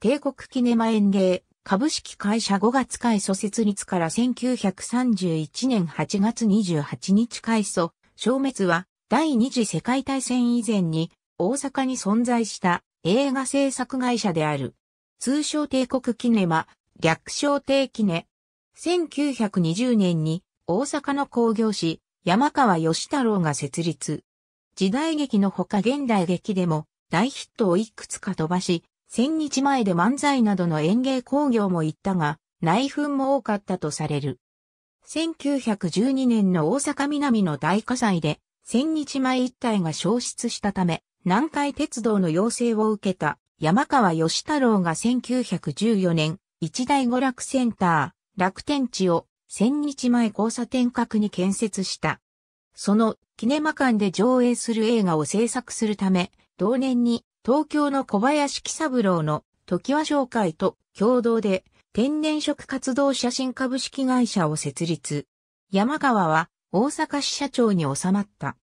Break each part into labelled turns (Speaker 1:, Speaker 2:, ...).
Speaker 1: 帝国キネマ園芸株式会社5月開祖設立から1931年8月28日開祖、消滅は第二次世界大戦以前に大阪に存在した映画制作会社である。通称帝国キネマ、略称帝キネ。1920年に大阪の工業士山川義太郎が設立。時代劇のほか現代劇でも大ヒットをいくつか飛ばし、千日前で漫才などの演芸工業も行ったが、内紛も多かったとされる。1912年の大阪南の大火災で、千日前一帯が消失したため、南海鉄道の要請を受けた山川義太郎が1914年、一大娯楽センター、楽天地を千日前交差点角に建設した。そのキネマ館で上映する映画を制作するため、同年に東京の小林喜三郎の時和商会と共同で天然食活動写真株式会社を設立。山川は大阪市社長に収まった。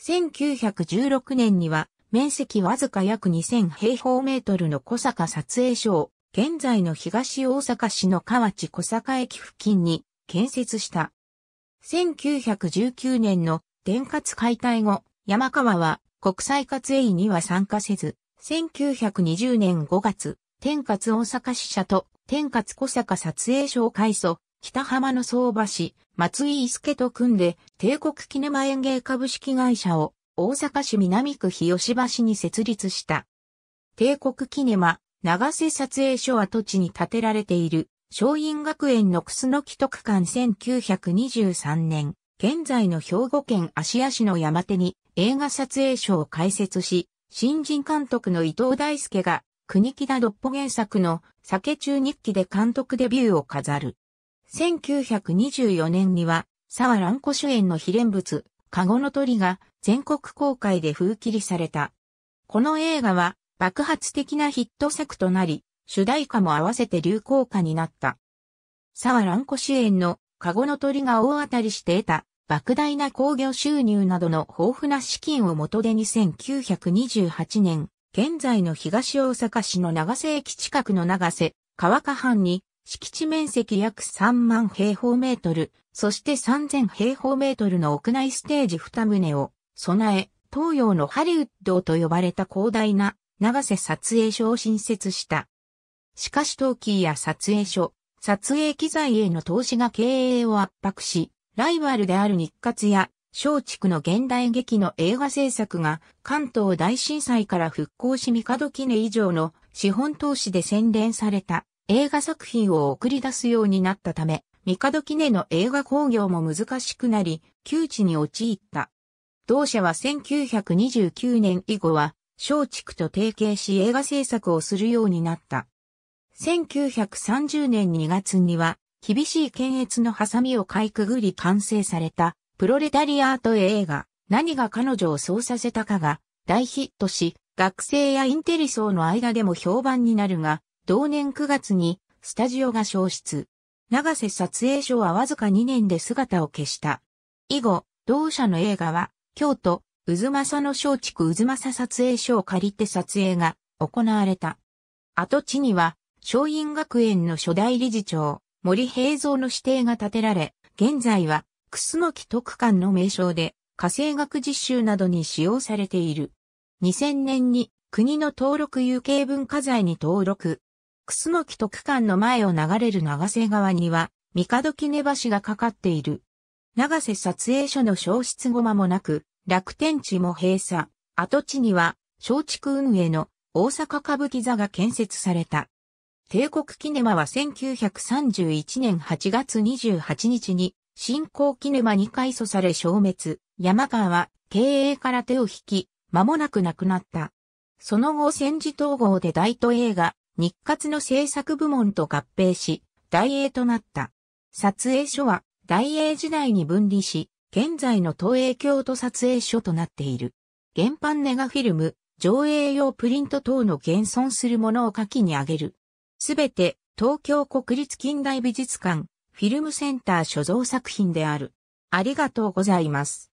Speaker 1: 1916年には面積わずか約2000平方メートルの小坂撮影所を現在の東大阪市の河内小坂駅付近に建設した。1919年の電活解体後、山川は国際活営には参加せず、1920年5月、天活大阪支社と天活小坂撮影所を改組、北浜の相場市、松井伊助と組んで、帝国キネマ園芸株式会社を大阪市南区日吉橋に設立した。帝国キネマ、長瀬撮影所跡地に建てられている、松陰学園の楠木特館1923年、現在の兵庫県芦屋市の山手に映画撮影賞を開設し、新人監督の伊藤大輔が国木田ドッポ原作の酒中日記で監督デビューを飾る。1924年には、沢蘭子主演の秘連物、カゴの鳥が全国公開で封切りされた。この映画は爆発的なヒット作となり、主題歌も合わせて流行歌になった。沢蘭子主演のカゴの鳥が大当たりして得た莫大な興行収入などの豊富な資金を元でに1928年、現在の東大阪市の長瀬駅近くの長瀬、川下藩に、敷地面積約3万平方メートル、そして3000平方メートルの屋内ステージ2棟を備え、東洋のハリウッドと呼ばれた広大な長瀬撮影所を新設した。しかし陶器や撮影所、撮影機材への投資が経営を圧迫し、ライバルである日活や松竹の現代劇の映画制作が関東大震災から復興し三角記以上の資本投資で洗練された映画作品を送り出すようになったため、三角記の映画興行も難しくなり、窮地に陥った。同社は1929年以後は松竹と提携し映画制作をするようになった。1930年2月には厳しい検閲のハサミをかいくぐり完成された、プロレタリアート映画、何が彼女をそうさせたかが、大ヒットし、学生やインテリ層の間でも評判になるが、同年9月に、スタジオが消失。長瀬撮影所はわずか2年で姿を消した。以後、同社の映画は、京都、渦政の松竹渦政撮影所を借りて撮影が行われた。跡地には、松陰学園の初代理事長、森平蔵の指定が建てられ、現在は、楠木特館の名称で、火星学実習などに使用されている。2000年に国の登録有形文化財に登録。楠木特館の前を流れる長瀬川には、三角木根橋がかかっている。長瀬撮影所の消失後間もなく、楽天地も閉鎖。跡地には、松竹運営の大阪歌舞伎座が建設された。帝国キネマは1931年8月28日に新興キネマに改組され消滅。山川は経営から手を引き、間もなく亡くなった。その後戦時統合で大都映画、日活の制作部門と合併し、大英となった。撮影所は大英時代に分離し、現在の東映京都撮影所となっている。原版ネガフィルム、上映用プリント等の現存するものを下記に挙げる。すべて東京国立近代美術館フィルムセンター所蔵作品である。ありがとうございます。